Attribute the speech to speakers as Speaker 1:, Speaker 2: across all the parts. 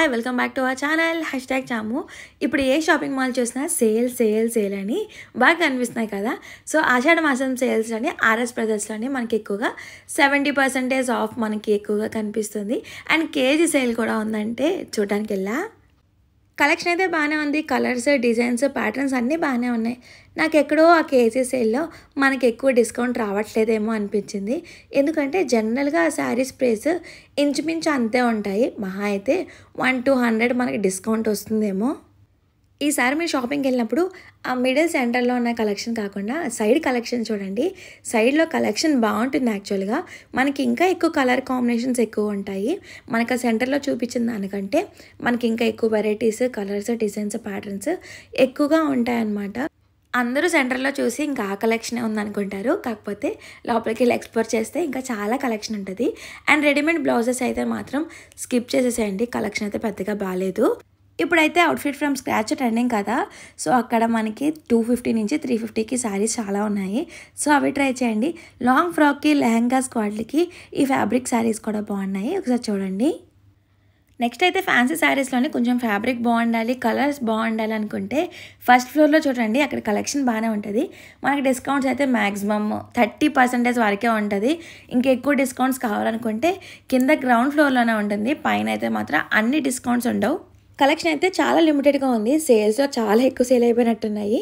Speaker 1: hi welcome back to our channel hash tag చాము ఇప్పుడు ఏ షాపింగ్ మాల్ చూసినా సేల్ సేల్ సేల్ అని బాగా కనిపిస్తున్నాయి కదా సో ఆషాఢ మాసం సేల్స్ అని ఆర్ఎస్ బ్రదర్స్లోని మనకి ఎక్కువగా సెవెంటీ పర్సెంటేజ్ ఆఫ్ మనకి ఎక్కువగా కనిపిస్తుంది అండ్ కేజీ సేల్ కూడా ఉందంటే చూడడానికి వెళ్ళా కలెక్షన్ అయితే బాగానే ఉంది కలర్స్ డిజైన్స్ ప్యాటర్న్స్ అన్నీ బాగానే ఉన్నాయి నాకు ఎక్కడో ఆ కేజీ సేల్లో మనకి ఎక్కువ డిస్కౌంట్ రావట్లేదేమో అనిపించింది ఎందుకంటే జనరల్గా ఆ శారీస్ ప్రైస్ ఇంచుమించు అంతే ఉంటాయి మహా అయితే వన్ టూ హండ్రెడ్ మనకి డిస్కౌంట్ వస్తుందేమో ఈసారి మీరు షాపింగ్కి వెళ్ళినప్పుడు ఆ మిడిల్ సెంటర్లో ఉన్న కలెక్షన్ కాకుండా సైడ్ కలెక్షన్ చూడండి సైడ్లో కలెక్షన్ బాగుంటుంది యాక్చువల్గా మనకి ఇంకా ఎక్కువ కలర్ కాంబినేషన్స్ ఎక్కువ ఉంటాయి మనకు సెంటర్లో చూపించిన దానికంటే మనకి ఇంకా ఎక్కువ వెరైటీస్ కలర్స్ డిజైన్స్ ప్యాటర్న్స్ ఎక్కువగా ఉంటాయన్నమాట అందరూ సెంటర్లో చూసి ఇంకా ఆ కలెక్షనే ఉందనుకుంటారు కాకపోతే లోపలికి వెళ్ళి ఎక్స్ప్లోర్ చేస్తే ఇంకా చాలా కలెక్షన్ ఉంటుంది అండ్ రెడీమేడ్ బ్లౌజెస్ అయితే మాత్రం స్కిప్ చేసేసేయండి కలెక్షన్ అయితే పెద్దగా బాగాలేదు ఇప్పుడైతే అవుట్ఫిట్ ఫ్రమ్ స్క్రాచ్ ట్రెండింగ్ కదా సో అక్కడ మనకి టూ ఫిఫ్టీ నుంచి త్రీ ఫిఫ్టీకి శారీస్ చాలా ఉన్నాయి సో అవి ట్రై చేయండి లాంగ్ ఫ్రాక్కి లెహంగా స్క్వాడ్లకి ఈ ఫ్యాబ్రిక్ శారీస్ కూడా బాగున్నాయి ఒకసారి చూడండి నెక్స్ట్ అయితే ఫ్యాన్సీ శారీస్లోనే కొంచెం ఫ్యాబ్రిక్ బాగుండాలి కలర్స్ బాగుండాలి అనుకుంటే ఫస్ట్ ఫ్లోర్లో చూడండి అక్కడ కలెక్షన్ బాగానే ఉంటుంది మనకి డిస్కౌంట్స్ అయితే మ్యాక్సిమమ్ థర్టీ పర్సెంటేజ్ వరకే ఉంటుంది ఇంకా ఎక్కువ డిస్కౌంట్స్ కావాలనుకుంటే కింద గ్రౌండ్ ఫ్లోర్లోనే ఉంటుంది పైన అయితే మాత్రం అన్ని డిస్కౌంట్స్ ఉండవు కలెక్షన్ అయితే చాలా లిమిటెడ్గా ఉంది సేల్స్లో చాలా ఎక్కువ సేల్ అయిపోయినట్టున్నాయి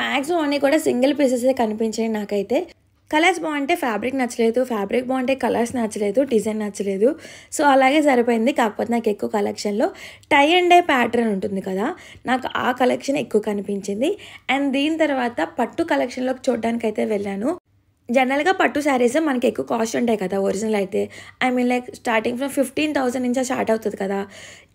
Speaker 1: మ్యాక్సిమం అన్నీ కూడా సింగిల్ పీసెస్ కనిపించాయి నాకైతే కలర్స్ బాగుంటే ఫ్యాబ్రిక్ నచ్చలేదు ఫ్యాబ్రిక్ బాగుంటే కలర్స్ నచ్చలేదు డిజైన్ నచ్చలేదు సో అలాగే సరిపోయింది కాకపోతే నాకు ఎక్కువ కలెక్షన్లో టై అండ్ డై ప్యాటర్న్ ఉంటుంది కదా నాకు ఆ కలెక్షన్ ఎక్కువ కనిపించింది అండ్ దీని తర్వాత పట్టు కలెక్షన్లోకి చూడడానికి అయితే వెళ్ళాను జనరల్గా పట్టు శారీస్ మనకి ఎక్కువ కాస్ట్ ఉంటాయి కదా ఒరిజినల్ అయితే I mean like starting from fifteen thousand నుంచి స్టార్ట్ అవుతుంది కదా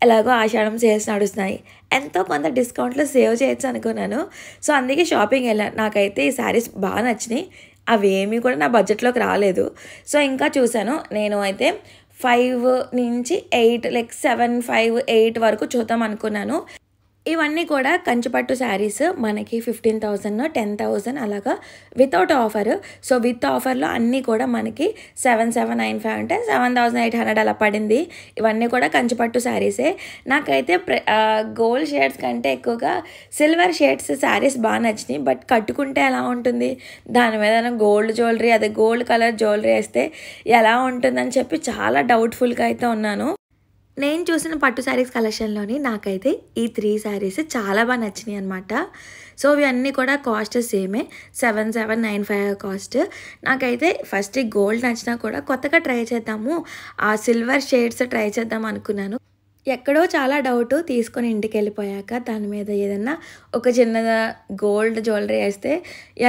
Speaker 1: ఎలాగో ఆషాఢం సేల్స్ నడుస్తున్నాయి ఎంతో కొంత డిస్కౌంట్లో సేవ్ చేయొచ్చు అనుకున్నాను సో అందుకే షాపింగ్ వెళ్ళాను నాకైతే ఈ శారీస్ బాగా నచ్చినాయి అవేమీ కూడా నా బడ్జెట్లోకి రాలేదు సో ఇంకా చూశాను నేను అయితే ఫైవ్ నుంచి eight like seven five eight వరకు చూద్దాం అనుకున్నాను ఇవన్నీ కూడా కంచిపట్టు శారీస్ మనకి ఫిఫ్టీన్ థౌజండ్ టెన్ థౌజండ్ అలాగా వితౌట్ ఆఫర్ సో విత్ ఆఫర్లో అన్నీ కూడా మనకి సెవెన్ సెవెన్ నైన్ ఫైవ్ అంటే సెవెన్ థౌసండ్ ఎయిట్ హండ్రెడ్ అలా పడింది ఇవన్నీ కూడా కంచిపట్టు శారీసే నాకైతే గోల్డ్ షేడ్స్ కంటే ఎక్కువగా సిల్వర్ షేడ్స్ శారీస్ బాగా నచ్చినాయి బట్ కట్టుకుంటే ఎలా ఉంటుంది దాని మీద గోల్డ్ జ్యువెలరీ అదే గోల్డ్ కలర్ జ్యువెలరీ వేస్తే ఎలా ఉంటుందని చెప్పి చాలా డౌట్ఫుల్గా అయితే ఉన్నాను నేను చూసిన పట్టు శారీస్ కలెక్షన్లోని నాకైతే ఈ త్రీ శారీస్ చాలా బాగా నచ్చినాయి అనమాట సో ఇవన్నీ కూడా కాస్ట్ సేమే seven seven nine five cost నాకైతే ఫస్ట్ గోల్డ్ నచ్చినా కూడా కొత్తగా ట్రై చేద్దాము ఆ సిల్వర్ షేడ్స్ ట్రై చేద్దాం అనుకున్నాను ఎక్కడో చాలా డౌట్ తీసుకొని ఇంటికి వెళ్ళిపోయాక దాని మీద ఏదన్నా ఒక చిన్న గోల్డ్ జ్యువెలరీ వేస్తే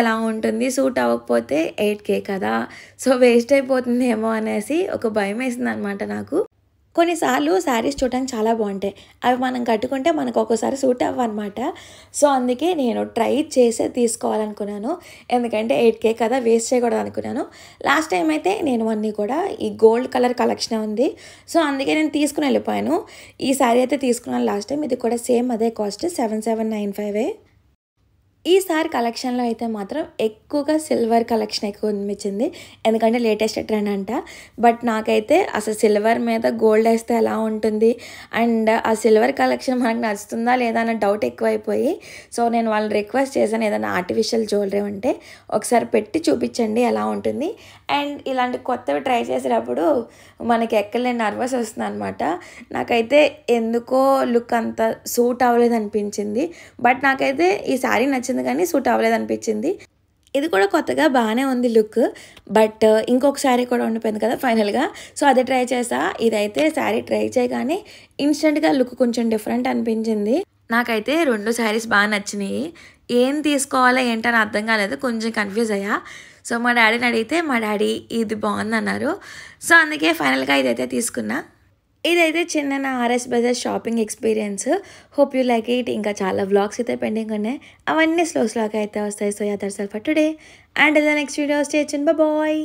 Speaker 1: ఎలా ఉంటుంది సూట్ అవ్వకపోతే ఎయిట్ కే కదా సో వేస్ట్ అయిపోతుంది ఏమో అనేసి ఒక భయం వేసింది అనమాట నాకు కొన్నిసార్లు శారీస్ చూడడానికి చాలా బాగుంటాయి అవి మనం కట్టుకుంటే మనకు ఒక్కోసారి సూట్ అవ్వన్నమాట సో అందుకే నేను ట్రై చేసే తీసుకోవాలనుకున్నాను ఎందుకంటే ఎయిట్ కే కదా వేస్ట్ చేయకూడదు అనుకున్నాను లాస్ట్ టైం అయితే నేను అన్నీ కూడా ఈ గోల్డ్ కలర్ కలెక్షన్ ఉంది సో అందుకే నేను తీసుకుని వెళ్ళిపోయాను ఈ శారీ అయితే తీసుకున్నాను లాస్ట్ టైం ఇది కూడా సేమ్ అదే కాస్ట్ సెవెన్ సెవెన్ నైన్ ఫైవే ఈసారి కలెక్షన్లో అయితే మాత్రం ఎక్కువగా సిల్వర్ కలెక్షన్ ఎక్కువ అనిపించింది ఎందుకంటే లేటెస్ట్ ట్రెండ్ అంట బట్ నాకైతే అసలు సిల్వర్ మీద గోల్డ్ వేస్తే ఎలా ఉంటుంది అండ్ ఆ సిల్వర్ కలెక్షన్ మనకు నచ్చుతుందా లేదా అన్న డౌట్ ఎక్కువైపోయి సో నేను వాళ్ళని రిక్వెస్ట్ చేశాను ఏదైనా ఆర్టిఫిషియల్ జ్యువెలరీ ఉంటే ఒకసారి పెట్టి చూపించండి ఎలా ఉంటుంది అండ్ ఇలాంటి కొత్తవి ట్రై చేసేటప్పుడు మనకి ఎక్కడ నర్వస్ వస్తుంది అనమాట నాకైతే ఎందుకో లుక్ అంత సూట్ అవ్వలేదు అనిపించింది బట్ నాకైతే ఈ శారీ నచ్చింది అనిపించింది కానీ సూట్ అవ్వలేదు అనిపించింది ఇది కూడా కొత్తగా బాగానే ఉంది లుక్ బట్ uh, ఇంకొక శారీ కూడా ఉండిపోయింది కదా ఫైనల్గా సో అది ట్రై చేసా ఇదైతే శారీ ట్రై చేయగానే ఇన్స్టెంట్గా లుక్ కొంచెం డిఫరెంట్ అనిపించింది నాకైతే రెండు శారీస్ బాగా నచ్చినాయి ఏం తీసుకోవాలో ఏంటని అర్థం కాలేదు కొంచెం కన్ఫ్యూజ్ అయ్యా సో మా డాడీని అడిగితే మా డాడీ ఇది బాగుంది అన్నారు సో అందుకే ఫైనల్గా ఇదైతే తీసుకున్నా ఇదైతే చిన్న నా RS Bazaar shopping experience hope you like it ఇంకా చాలా వ్లాగ్స్ అయితే పెండింగ్ ఉన్నాయి అవన్నీ స్లో స్లోగా అయితే వస్తాయి so yeah that's all for today and the next video stay tuned bye